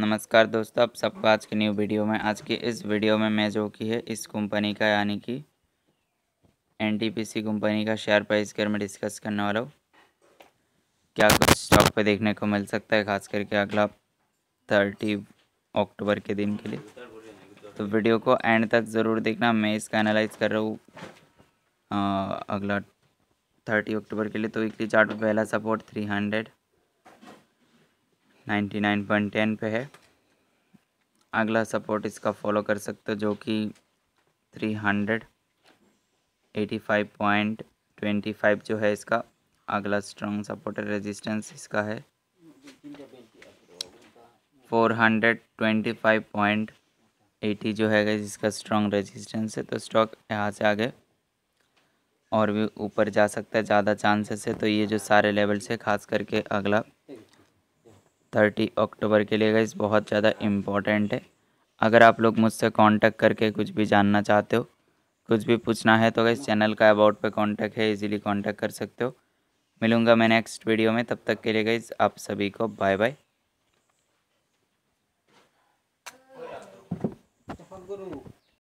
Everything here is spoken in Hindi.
नमस्कार दोस्तों आप सबका आज की न्यू वीडियो में आज की इस वीडियो में मैं जो की है इस कंपनी का यानी कि एन कंपनी का शेयर प्राइस के मैं डिस्कस करने वाला हूँ क्या कुछ स्टॉक पे देखने को मिल सकता है खास करके अगला थर्टी अक्टूबर के दिन के लिए तो वीडियो को एंड तक ज़रूर देखना मैं इसका एनालाइज कर रहा हूँ अगला थर्टी अक्टूबर के लिए तो वीकली चार्ट पहला सपोर्ट थ्री हंड्रेड 99.10 पे है अगला सपोर्ट इसका फॉलो कर सकते हो जो कि 385.25 जो है इसका अगला स्ट्रॉन्ग सपोर्ट रेजिस्टेंस इसका है 425.80 जो है इसका स्ट्रॉन्ग रेजिस्टेंस है तो स्टॉक यहाँ से आगे और भी ऊपर जा सकता है ज़्यादा चांसेस है तो ये जो सारे लेवल से खास करके अगला थर्टी अक्टूबर के लिए गाइज बहुत ज़्यादा इम्पॉर्टेंट है अगर आप लोग मुझसे कांटेक्ट करके कुछ भी जानना चाहते हो कुछ भी पूछना है तो गाइज चैनल का अबाउट पे कांटेक्ट है इजीली कांटेक्ट कर सकते हो मिलूंगा मैं नेक्स्ट वीडियो में तब तक के लिए गाइज आप सभी को बाय बाय गुरु